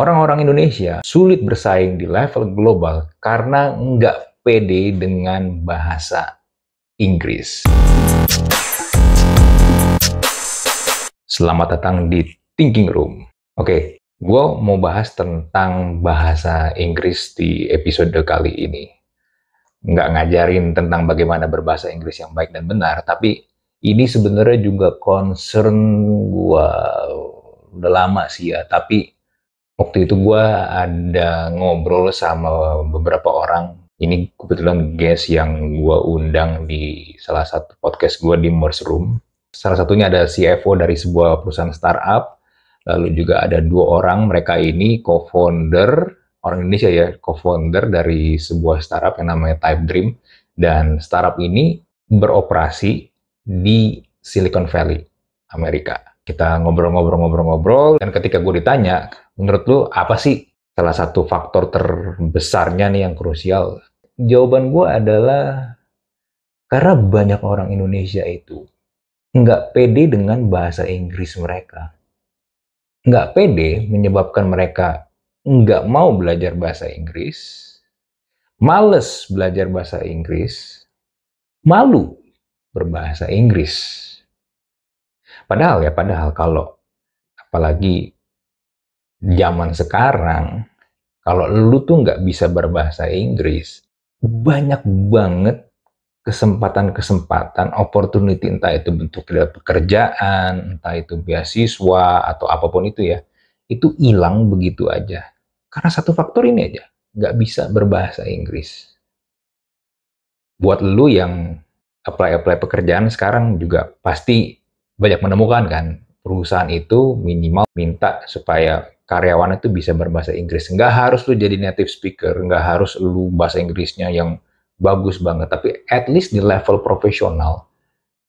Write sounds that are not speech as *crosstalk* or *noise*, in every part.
Orang-orang Indonesia sulit bersaing di level global karena nggak pede dengan bahasa Inggris. Selamat datang di Thinking Room. Oke, gue mau bahas tentang bahasa Inggris di episode kali ini. Nggak ngajarin tentang bagaimana berbahasa Inggris yang baik dan benar, tapi ini sebenarnya juga concern gue udah lama sih ya, tapi waktu itu gue ada ngobrol sama beberapa orang. Ini kebetulan guest yang gue undang di salah satu podcast gue di Mers Room. Salah satunya ada CFO dari sebuah perusahaan startup. Lalu juga ada dua orang, mereka ini co-founder, orang Indonesia ya, co-founder dari sebuah startup yang namanya Type Dream. Dan startup ini beroperasi di Silicon Valley, Amerika. Kita ngobrol-ngobrol-ngobrol-ngobrol, dan ketika gue ditanya, Menurut lu apa sih salah satu faktor terbesarnya nih yang krusial? Jawaban gue adalah karena banyak orang Indonesia itu nggak pede dengan bahasa Inggris mereka. Nggak pede menyebabkan mereka nggak mau belajar bahasa Inggris, males belajar bahasa Inggris, malu berbahasa Inggris. Padahal ya, padahal kalau apalagi zaman sekarang kalau lu tuh nggak bisa berbahasa Inggris, banyak banget kesempatan-kesempatan, opportunity entah itu bentuk kerjaan, pekerjaan, entah itu beasiswa atau apapun itu ya, itu hilang begitu aja. Karena satu faktor ini aja, nggak bisa berbahasa Inggris. Buat lu yang apply-apply pekerjaan sekarang juga pasti banyak menemukan kan, perusahaan itu minimal minta supaya karyawan itu bisa berbahasa Inggris. Nggak harus lu jadi native speaker, nggak harus lu bahasa Inggrisnya yang bagus banget, tapi at least di level profesional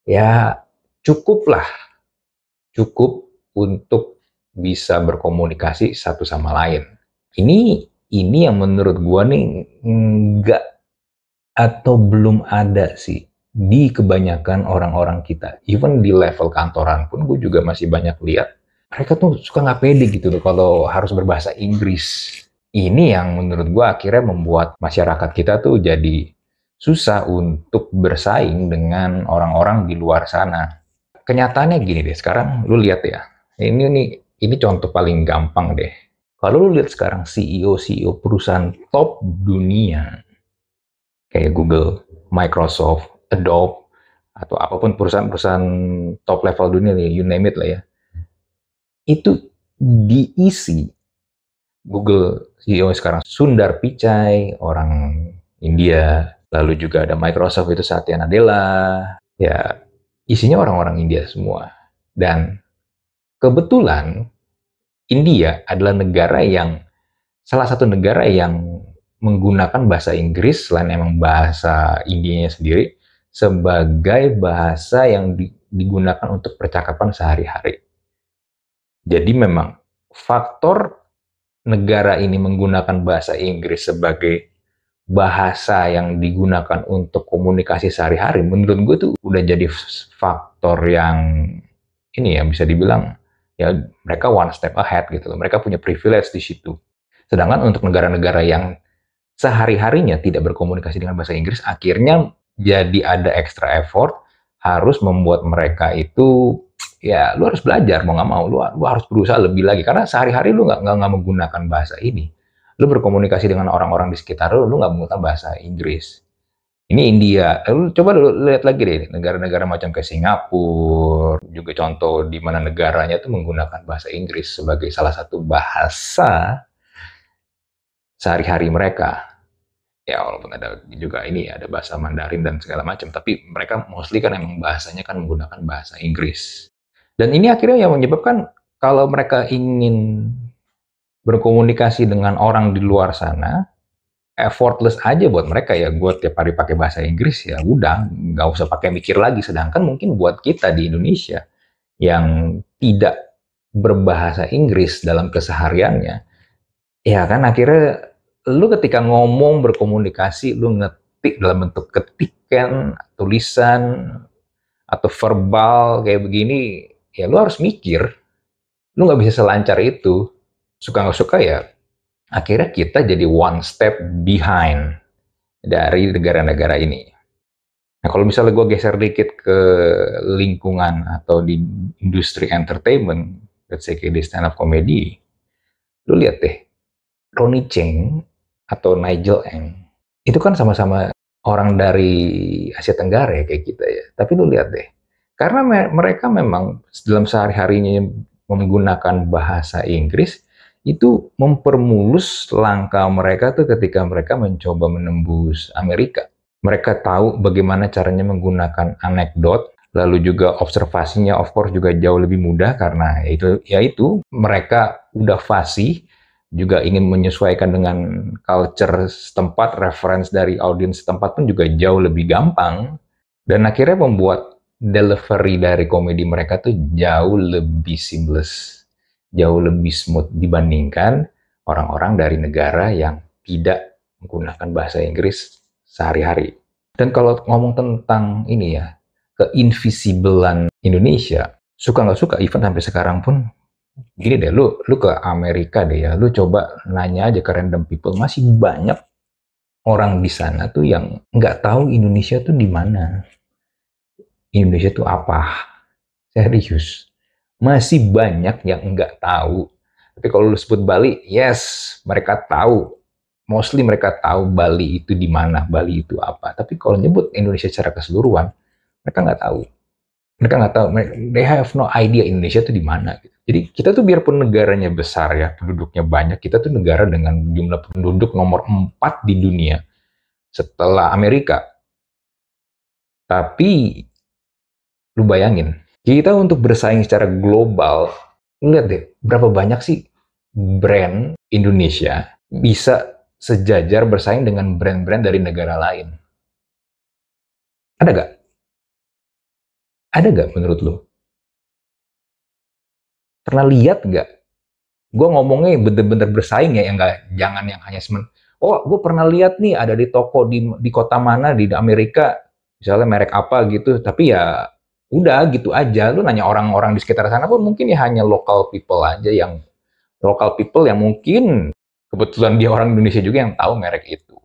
ya cukuplah cukup untuk bisa berkomunikasi satu sama lain. Ini ini yang menurut gua nih nggak atau belum ada sih di kebanyakan orang-orang kita. Even di level kantoran pun gue juga masih banyak lihat mereka tuh suka nggak pede gitu loh kalau harus berbahasa Inggris. Ini yang menurut gue akhirnya membuat masyarakat kita tuh jadi susah untuk bersaing dengan orang-orang di luar sana. Kenyataannya gini deh, sekarang lu lihat ya. Ini ini ini contoh paling gampang deh. Kalau lu lihat sekarang CEO CEO perusahaan top dunia kayak Google, Microsoft, Adobe atau apapun perusahaan-perusahaan top level dunia nih, you name it lah ya itu diisi Google CEO sekarang Sundar Pichai, orang India, lalu juga ada Microsoft itu Satya Nadella, ya isinya orang-orang India semua. Dan kebetulan India adalah negara yang salah satu negara yang menggunakan bahasa Inggris selain emang bahasa Indianya sendiri sebagai bahasa yang digunakan untuk percakapan sehari-hari. Jadi memang faktor negara ini menggunakan bahasa Inggris sebagai bahasa yang digunakan untuk komunikasi sehari-hari, menurut gue tuh udah jadi faktor yang ini ya bisa dibilang ya mereka one step ahead gitu loh. Mereka punya privilege di situ. Sedangkan untuk negara-negara yang sehari-harinya tidak berkomunikasi dengan bahasa Inggris, akhirnya jadi ada extra effort harus membuat mereka itu ya lu harus belajar mau nggak mau lu, lu harus berusaha lebih lagi karena sehari-hari lu nggak nggak menggunakan bahasa ini lu berkomunikasi dengan orang-orang di sekitar lu lu nggak menggunakan bahasa Inggris ini India eh, lu coba lu lihat lagi deh negara-negara macam kayak Singapura juga contoh di mana negaranya itu menggunakan bahasa Inggris sebagai salah satu bahasa sehari-hari mereka ya walaupun ada juga ini ada bahasa Mandarin dan segala macam tapi mereka mostly kan emang bahasanya kan menggunakan bahasa Inggris dan ini akhirnya yang menyebabkan kalau mereka ingin berkomunikasi dengan orang di luar sana, effortless aja buat mereka ya. Gue tiap hari pakai bahasa Inggris ya udah, nggak usah pakai mikir lagi. Sedangkan mungkin buat kita di Indonesia yang tidak berbahasa Inggris dalam kesehariannya, ya kan akhirnya lu ketika ngomong berkomunikasi lu ngetik dalam bentuk ketikan, tulisan, atau verbal kayak begini ya lu harus mikir. Lu nggak bisa selancar itu. Suka nggak suka ya, akhirnya kita jadi one step behind dari negara-negara ini. Nah, kalau misalnya gue geser dikit ke lingkungan atau di industri entertainment, let's say kayak di stand up comedy, lu lihat deh, Ronnie Cheng atau Nigel Eng, itu kan sama-sama orang dari Asia Tenggara ya kayak kita ya. Tapi lu lihat deh, karena me mereka memang dalam sehari-harinya menggunakan bahasa Inggris itu mempermulus langkah mereka tuh ketika mereka mencoba menembus Amerika. Mereka tahu bagaimana caranya menggunakan anekdot, lalu juga observasinya of course juga jauh lebih mudah karena itu yaitu mereka udah fasih juga ingin menyesuaikan dengan culture setempat, reference dari audiens setempat pun juga jauh lebih gampang. Dan akhirnya membuat delivery dari komedi mereka tuh jauh lebih seamless, jauh lebih smooth dibandingkan orang-orang dari negara yang tidak menggunakan bahasa Inggris sehari-hari. Dan kalau ngomong tentang ini ya, keinvisibelan Indonesia, suka nggak suka, even sampai sekarang pun gini deh, lu lu ke Amerika deh ya, lu coba nanya aja ke random people, masih banyak orang di sana tuh yang nggak tahu Indonesia tuh di mana Indonesia itu apa? Serius. Masih banyak yang nggak tahu. Tapi kalau lu sebut Bali, yes, mereka tahu. Mostly mereka tahu Bali itu di mana, Bali itu apa. Tapi kalau nyebut Indonesia secara keseluruhan, mereka nggak tahu. Mereka nggak tahu, they have no idea Indonesia itu di mana. Gitu. Jadi kita tuh biarpun negaranya besar ya, penduduknya banyak, kita tuh negara dengan jumlah penduduk nomor 4 di dunia setelah Amerika. Tapi Lu bayangin, kita untuk bersaing secara global, lihat deh, berapa banyak sih brand Indonesia bisa sejajar bersaing dengan brand-brand dari negara lain? Ada gak? Ada gak menurut lu? Pernah lihat gak? Gue ngomongnya bener-bener bersaing ya, yang gak, jangan yang hanya semen. Oh, gue pernah lihat nih ada di toko di, di kota mana di Amerika, misalnya merek apa gitu, tapi ya udah gitu aja lu nanya orang-orang di sekitar sana pun mungkin ya hanya local people aja yang local people yang mungkin kebetulan dia orang Indonesia juga yang tahu merek itu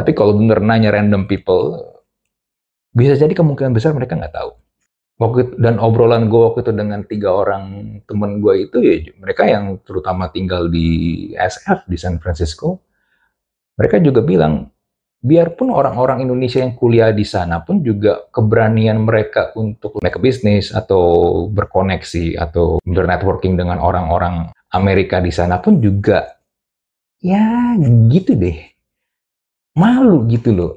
tapi kalau bener nanya random people bisa jadi kemungkinan besar mereka nggak tahu waktu dan obrolan gue waktu itu dengan tiga orang temen gue itu ya mereka yang terutama tinggal di SF di San Francisco mereka juga bilang biarpun orang-orang Indonesia yang kuliah di sana pun juga keberanian mereka untuk make a business atau berkoneksi atau bernetworking dengan orang-orang Amerika di sana pun juga ya gitu deh. Malu gitu loh.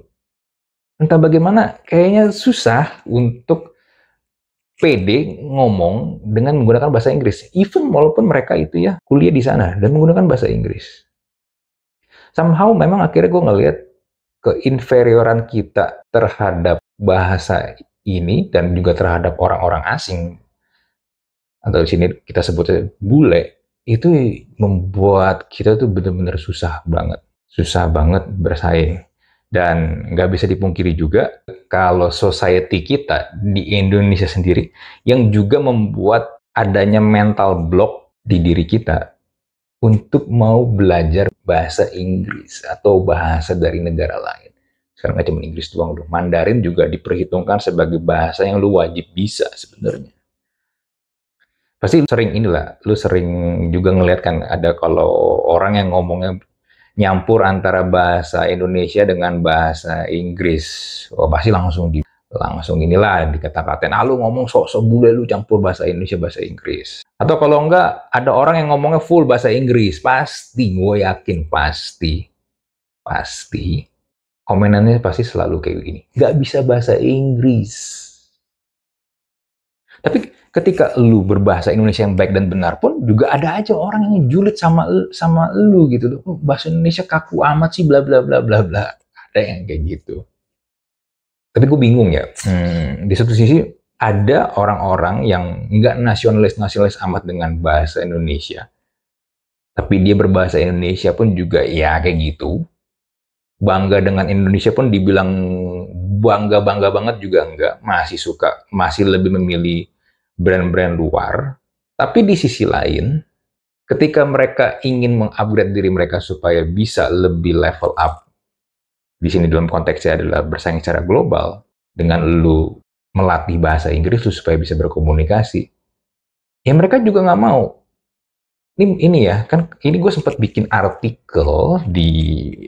Entah bagaimana kayaknya susah untuk PD ngomong dengan menggunakan bahasa Inggris. Even walaupun mereka itu ya kuliah di sana dan menggunakan bahasa Inggris. Somehow memang akhirnya gue ngeliat keinferioran kita terhadap bahasa ini dan juga terhadap orang-orang asing atau di sini kita sebutnya bule itu membuat kita tuh benar-benar susah banget susah banget bersaing dan nggak bisa dipungkiri juga kalau society kita di Indonesia sendiri yang juga membuat adanya mental block di diri kita untuk mau belajar bahasa Inggris atau bahasa dari negara lain. Sekarang nggak cuma Inggris doang loh, Mandarin juga diperhitungkan sebagai bahasa yang lu wajib bisa sebenarnya. Pasti lu sering inilah, lu sering juga ngeliat kan ada kalau orang yang ngomongnya nyampur antara bahasa Indonesia dengan bahasa Inggris. Wah, pasti langsung di langsung inilah dikata-katain, ah lu ngomong sok-sok bule lu campur bahasa Indonesia, bahasa Inggris. Atau kalau enggak, ada orang yang ngomongnya full bahasa Inggris. Pasti, gue yakin, pasti. Pasti. Komenannya pasti selalu kayak begini. Gak bisa bahasa Inggris. Tapi ketika lu berbahasa Indonesia yang baik dan benar pun juga ada aja orang yang julid sama e, sama lu gitu oh, Bahasa Indonesia kaku amat sih bla bla bla bla bla. Ada yang kayak gitu. Tapi gue bingung ya. Hmm, di satu sisi ada orang-orang yang nggak nasionalis-nasionalis amat dengan bahasa Indonesia. Tapi dia berbahasa Indonesia pun juga ya kayak gitu. Bangga dengan Indonesia pun dibilang bangga-bangga banget juga enggak. Masih suka, masih lebih memilih brand-brand luar. Tapi di sisi lain, ketika mereka ingin mengupgrade diri mereka supaya bisa lebih level up di sini dalam konteksnya adalah bersaing secara global dengan lu melatih bahasa Inggris lu supaya bisa berkomunikasi ya mereka juga nggak mau ini ini ya kan ini gue sempat bikin artikel di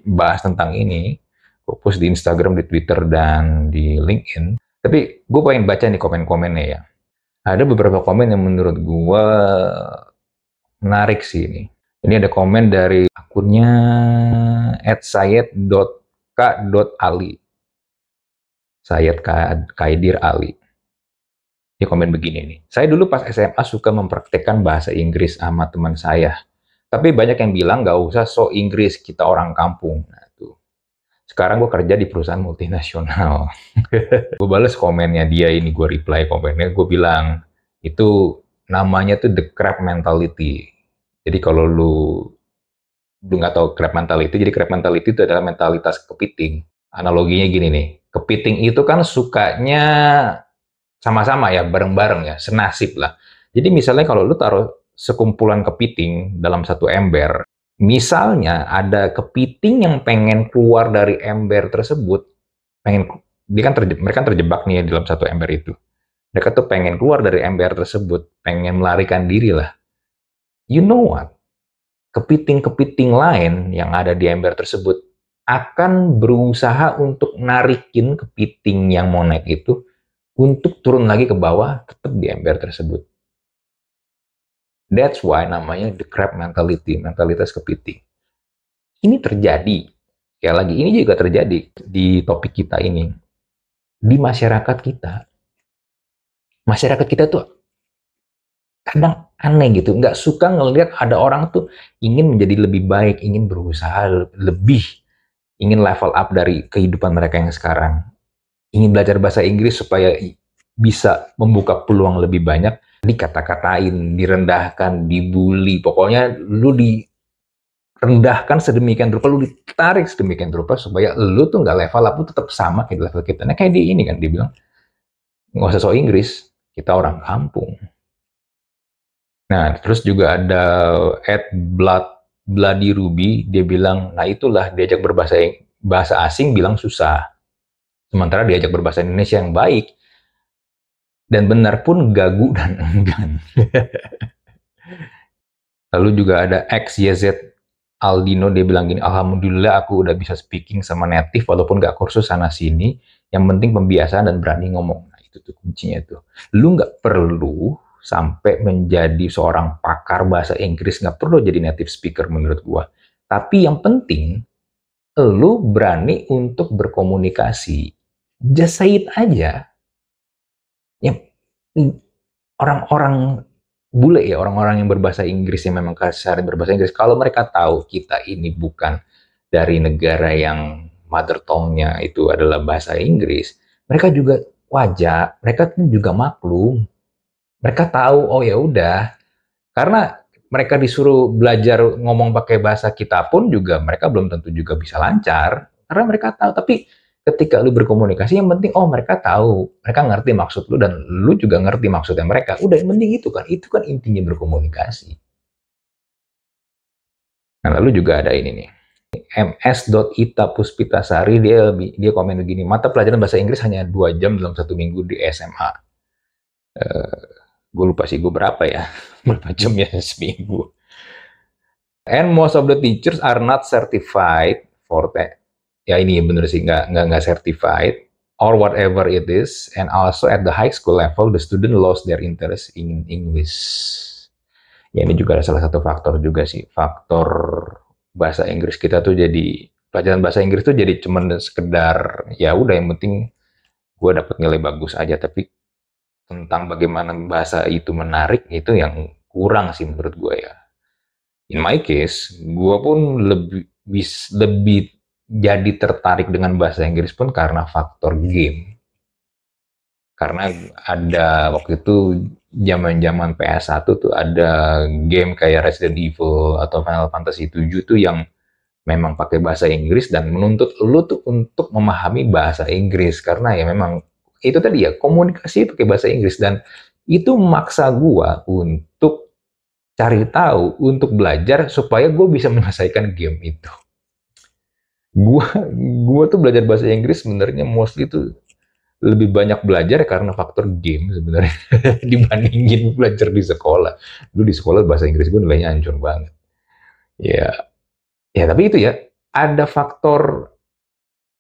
bahas tentang ini gue post di Instagram di Twitter dan di LinkedIn tapi gue pengen baca nih komen-komennya ya ada beberapa komen yang menurut gue menarik sih ini ini ada komen dari akunnya at k.ali. Sayyid Kaidir Ali. Dia komen begini nih. Saya dulu pas SMA suka mempraktekkan bahasa Inggris sama teman saya. Tapi banyak yang bilang gak usah so Inggris, kita orang kampung. Nah, tuh. Sekarang gue kerja di perusahaan multinasional. *laughs* gue bales komennya dia ini, gue reply komennya, gue bilang, itu namanya tuh the crap mentality. Jadi kalau lu nggak tahu crab mentality. Jadi crab mentality itu adalah mentalitas kepiting. Analoginya gini nih, kepiting itu kan sukanya sama-sama ya, bareng-bareng ya, senasib lah. Jadi misalnya kalau lu taruh sekumpulan kepiting dalam satu ember, misalnya ada kepiting yang pengen keluar dari ember tersebut, pengen dia kan terjebak, mereka kan terjebak nih dalam satu ember itu. Mereka tuh pengen keluar dari ember tersebut, pengen melarikan diri lah. You know what? kepiting-kepiting lain yang ada di ember tersebut akan berusaha untuk narikin kepiting yang mau naik itu untuk turun lagi ke bawah tetap di ember tersebut. That's why namanya the crab mentality, mentalitas kepiting. Ini terjadi, sekali lagi ini juga terjadi di topik kita ini. Di masyarakat kita, masyarakat kita tuh kadang aneh gitu nggak suka ngelihat ada orang tuh ingin menjadi lebih baik ingin berusaha lebih ingin level up dari kehidupan mereka yang sekarang ingin belajar bahasa Inggris supaya bisa membuka peluang lebih banyak dikata-katain direndahkan dibully pokoknya lu direndahkan sedemikian rupa lu ditarik sedemikian rupa supaya lu tuh nggak level up lu tetap sama kayak level kita nah kayak di ini kan dia bilang nggak usah so Inggris kita orang kampung Nah, terus juga ada Ed Blood Bloody Ruby, dia bilang, nah itulah diajak berbahasa bahasa asing bilang susah. Sementara diajak berbahasa Indonesia yang baik dan benar pun gagu dan *laughs* enggan. Lalu juga ada X Y Z Aldino, dia bilang gini, Alhamdulillah aku udah bisa speaking sama native walaupun gak kursus sana-sini. Yang penting pembiasaan dan berani ngomong. Nah, itu tuh kuncinya tuh. Lu gak perlu sampai menjadi seorang pakar bahasa Inggris nggak perlu jadi native speaker menurut gua. Tapi yang penting lu berani untuk berkomunikasi. Just say it aja. Ya, orang-orang bule ya, orang-orang yang berbahasa Inggris yang memang kasar berbahasa Inggris, kalau mereka tahu kita ini bukan dari negara yang mother tongue-nya itu adalah bahasa Inggris, mereka juga wajar, mereka juga maklum mereka tahu oh ya udah karena mereka disuruh belajar ngomong pakai bahasa kita pun juga mereka belum tentu juga bisa lancar karena mereka tahu tapi ketika lu berkomunikasi yang penting oh mereka tahu mereka ngerti maksud lu dan lu juga ngerti maksudnya mereka udah yang penting itu kan itu kan intinya berkomunikasi nah lalu juga ada ini nih ms.ita puspitasari dia dia komen begini mata pelajaran bahasa Inggris hanya dua jam dalam satu minggu di SMA eh, gue lupa sih gue berapa ya *laughs* berapa jam ya seminggu and most of the teachers are not certified for that ya ini bener sih nggak nggak nggak certified or whatever it is and also at the high school level the student lost their interest in English ya ini juga salah satu faktor juga sih faktor bahasa Inggris kita tuh jadi pelajaran bahasa Inggris tuh jadi cuman sekedar ya udah yang penting gue dapat nilai bagus aja tapi tentang bagaimana bahasa itu menarik itu yang kurang sih menurut gue ya. In my case, gue pun lebih bis, lebih jadi tertarik dengan bahasa Inggris pun karena faktor game. Karena ada waktu itu zaman-zaman PS1 tuh ada game kayak Resident Evil atau Final Fantasy 7 tuh yang memang pakai bahasa Inggris dan menuntut lu tuh untuk memahami bahasa Inggris karena ya memang itu tadi ya komunikasi pakai bahasa Inggris dan itu memaksa gua untuk cari tahu, untuk belajar supaya gue bisa *laughs* menyelesaikan game itu. Gua gua tuh belajar bahasa Inggris sebenarnya mostly tuh lebih banyak belajar karena faktor game sebenarnya *laughs* dibandingin belajar di sekolah. Dulu di sekolah bahasa Inggris gue nilainya hancur banget. Ya, ya tapi itu ya ada faktor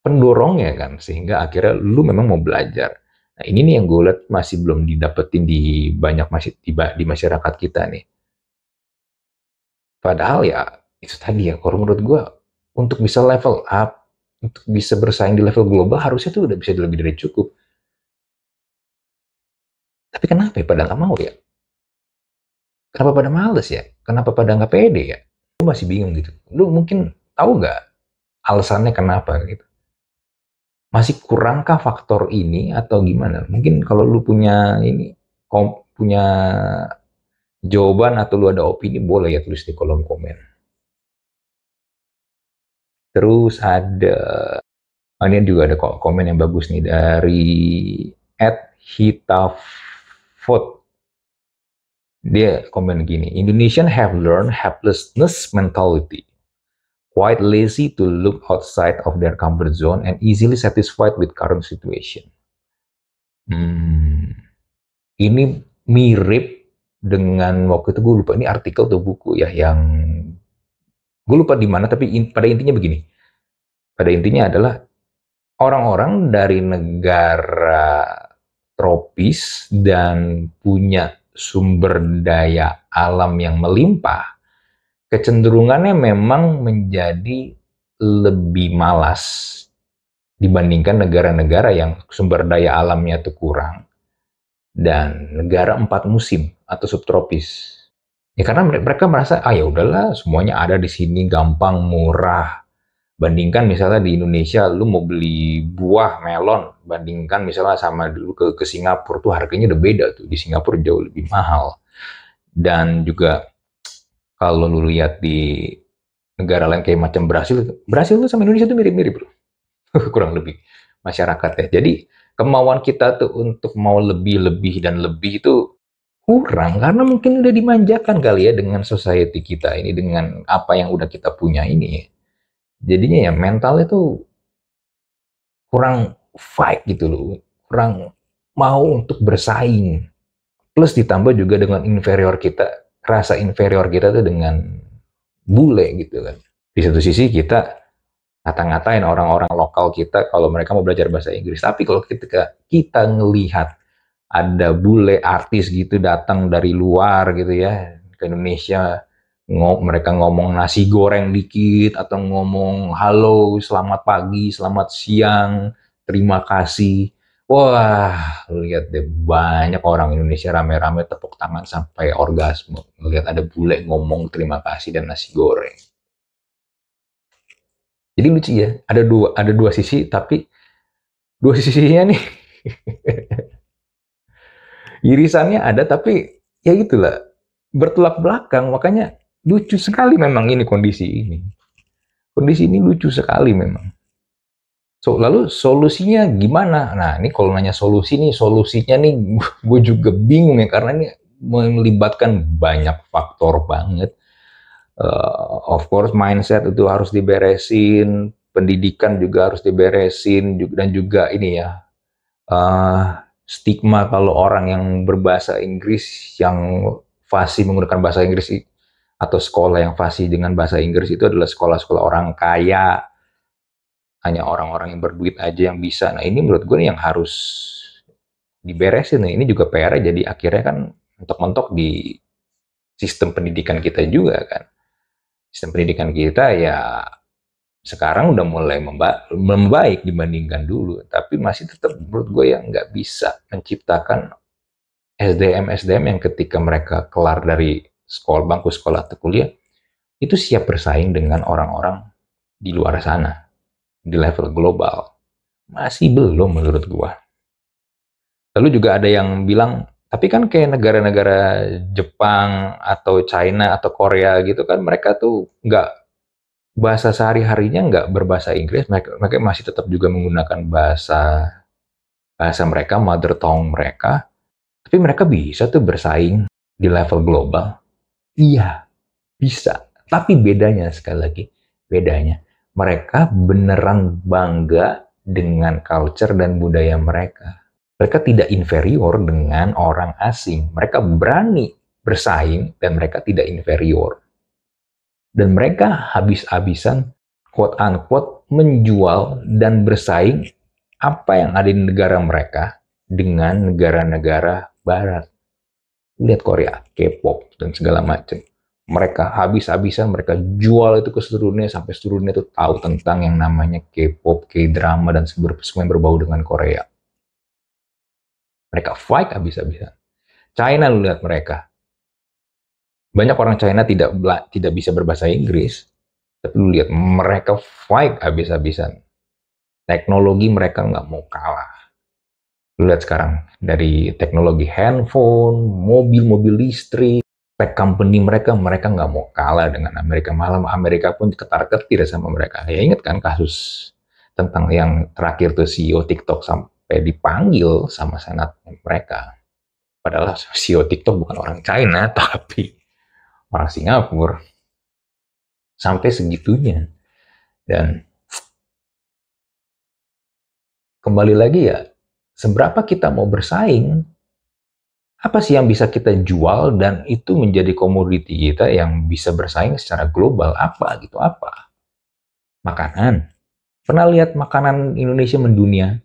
pendorongnya kan sehingga akhirnya lu memang mau belajar. Nah, ini nih yang gue lihat masih belum didapetin di banyak masih di, di masyarakat kita nih. Padahal ya itu tadi ya kalau menurut gue untuk bisa level up, untuk bisa bersaing di level global harusnya tuh udah bisa lebih dari cukup. Tapi kenapa ya pada nggak mau ya? Kenapa pada males ya? Kenapa pada nggak pede ya? Lu masih bingung gitu. Lu mungkin tahu nggak alasannya kenapa gitu? masih kurangkah faktor ini atau gimana? Mungkin kalau lu punya ini kom, punya jawaban atau lu ada opini boleh ya tulis di kolom komen. Terus ada oh ini juga ada komen yang bagus nih dari at hitafot. Dia komen gini, Indonesian have learned helplessness mentality quite lazy to look outside of their comfort zone and easily satisfied with current situation. Hmm. Ini mirip dengan waktu itu gue lupa ini artikel atau buku ya yang gue lupa di mana tapi in, pada intinya begini. Pada intinya adalah orang-orang dari negara tropis dan punya sumber daya alam yang melimpah kecenderungannya memang menjadi lebih malas dibandingkan negara-negara yang sumber daya alamnya itu kurang dan negara empat musim atau subtropis. Ya karena mereka merasa ah ya udahlah semuanya ada di sini gampang murah. Bandingkan misalnya di Indonesia lu mau beli buah melon bandingkan misalnya sama dulu ke ke Singapura tuh harganya udah beda tuh. Di Singapura jauh lebih mahal. Dan juga kalau lu lihat di negara lain kayak macam Brasil, Brasil tuh sama Indonesia tuh mirip-mirip bro. *laughs* Kurang lebih masyarakat ya. Jadi kemauan kita tuh untuk mau lebih-lebih dan lebih itu kurang karena mungkin udah dimanjakan kali ya dengan society kita ini dengan apa yang udah kita punya ini. Jadinya ya mental itu kurang fight gitu loh, kurang mau untuk bersaing. Plus ditambah juga dengan inferior kita rasa inferior kita tuh dengan bule gitu kan. Di satu sisi kita ngata-ngatain orang-orang lokal kita kalau mereka mau belajar bahasa Inggris. Tapi kalau kita kita ngelihat ada bule artis gitu datang dari luar gitu ya ke Indonesia ngom mereka ngomong nasi goreng dikit atau ngomong halo selamat pagi selamat siang terima kasih Wah, lihat deh banyak orang Indonesia rame-rame tepuk tangan sampai orgasme. Lihat ada bule ngomong terima kasih dan nasi goreng. Jadi lucu ya, ada dua ada dua sisi tapi dua sisinya nih. *laughs* Irisannya ada tapi ya gitulah bertolak belakang makanya lucu sekali memang ini kondisi ini. Kondisi ini lucu sekali memang. So, lalu solusinya gimana? Nah, ini kalau nanya solusi nih, solusinya nih *laughs* gue juga bingung ya, karena ini melibatkan banyak faktor banget. Uh, of course, mindset itu harus diberesin, pendidikan juga harus diberesin, dan juga ini ya, uh, stigma kalau orang yang berbahasa Inggris, yang fasih menggunakan bahasa Inggris, atau sekolah yang fasih dengan bahasa Inggris itu adalah sekolah-sekolah orang kaya, hanya orang-orang yang berduit aja yang bisa. Nah ini menurut gue yang harus diberesin. Nah, ini juga PR jadi akhirnya kan mentok-mentok di sistem pendidikan kita juga kan. Sistem pendidikan kita ya sekarang udah mulai memba membaik dibandingkan dulu, tapi masih tetap menurut gue yang nggak bisa menciptakan SDM SDM yang ketika mereka kelar dari sekolah bangku sekolah atau kuliah itu siap bersaing dengan orang-orang di luar sana di level global masih belum menurut gua. Lalu juga ada yang bilang, tapi kan kayak negara-negara Jepang atau China atau Korea gitu kan mereka tuh nggak bahasa sehari-harinya nggak berbahasa Inggris, mereka, mereka masih tetap juga menggunakan bahasa bahasa mereka, mother tongue mereka. Tapi mereka bisa tuh bersaing di level global. Iya, bisa. Tapi bedanya sekali lagi, bedanya mereka beneran bangga dengan culture dan budaya mereka. Mereka tidak inferior dengan orang asing. Mereka berani bersaing dan mereka tidak inferior. Dan mereka habis-habisan quote unquote menjual dan bersaing apa yang ada di negara mereka dengan negara-negara barat. Lihat Korea, K-pop dan segala macam mereka habis-habisan mereka jual itu ke seluruh dunia sampai seluruh dunia itu tahu tentang yang namanya K-pop, K-drama dan semua yang berbau dengan Korea. Mereka fight habis-habisan. China lu lihat mereka. Banyak orang China tidak tidak bisa berbahasa Inggris, tapi lu lihat mereka fight habis-habisan. Teknologi mereka nggak mau kalah. Lu lihat sekarang dari teknologi handphone, mobil-mobil listrik, tech company mereka, mereka nggak mau kalah dengan Amerika. Malam Amerika pun ketar-ketir sama mereka. Ya ingat kan kasus tentang yang terakhir tuh CEO TikTok sampai dipanggil sama senat mereka. Padahal CEO TikTok bukan orang China, *laughs* tapi orang Singapura. Sampai segitunya. Dan kembali lagi ya, seberapa kita mau bersaing apa sih yang bisa kita jual dan itu menjadi komoditi kita yang bisa bersaing secara global apa gitu apa makanan pernah lihat makanan Indonesia mendunia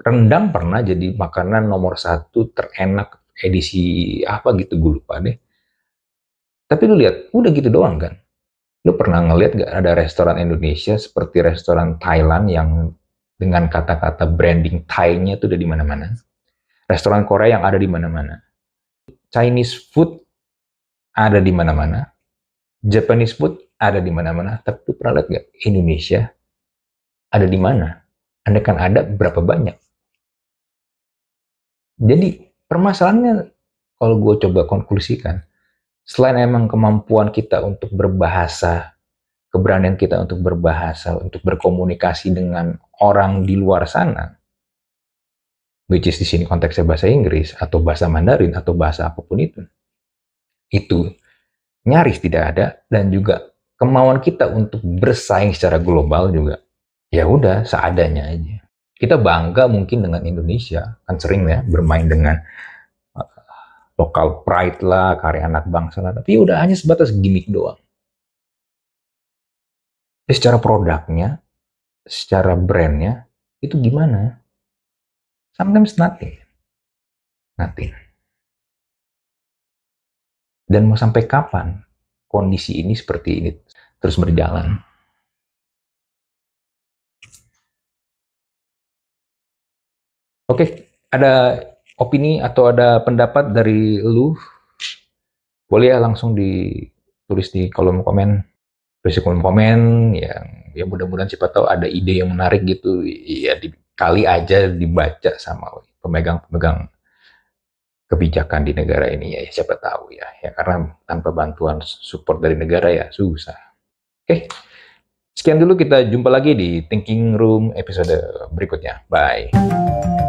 rendang pernah jadi makanan nomor satu terenak edisi apa gitu gue lupa deh tapi lu lihat udah gitu doang kan lu pernah ngeliat gak ada restoran Indonesia seperti restoran Thailand yang dengan kata-kata branding Thai-nya tuh udah di mana-mana restoran Korea yang ada di mana-mana. Chinese food ada di mana-mana. Japanese food ada di mana-mana. Tapi lu pernah lihat nggak Indonesia ada di mana? Anda kan ada berapa banyak? Jadi permasalahannya kalau gue coba konklusikan, selain emang kemampuan kita untuk berbahasa, keberanian kita untuk berbahasa, untuk berkomunikasi dengan orang di luar sana, which is di sini konteksnya bahasa Inggris atau bahasa Mandarin atau bahasa apapun itu, itu nyaris tidak ada dan juga kemauan kita untuk bersaing secara global juga ya udah seadanya aja. Kita bangga mungkin dengan Indonesia kan sering ya bermain dengan uh, lokal pride lah, karya anak bangsa lah, tapi udah hanya sebatas gimmick doang. secara produknya, secara brandnya itu gimana? Sometimes nothing. Nothing. Dan mau sampai kapan kondisi ini seperti ini terus berjalan? Oke, okay, ada opini atau ada pendapat dari lu? Boleh ya langsung ditulis di kolom komen. Tulis di kolom komen yang ya mudah-mudahan siapa tahu ada ide yang menarik gitu ya di, kali aja dibaca sama pemegang-pemegang kebijakan di negara ini ya, ya, siapa tahu ya ya karena tanpa bantuan support dari negara ya susah oke sekian dulu kita jumpa lagi di thinking room episode berikutnya bye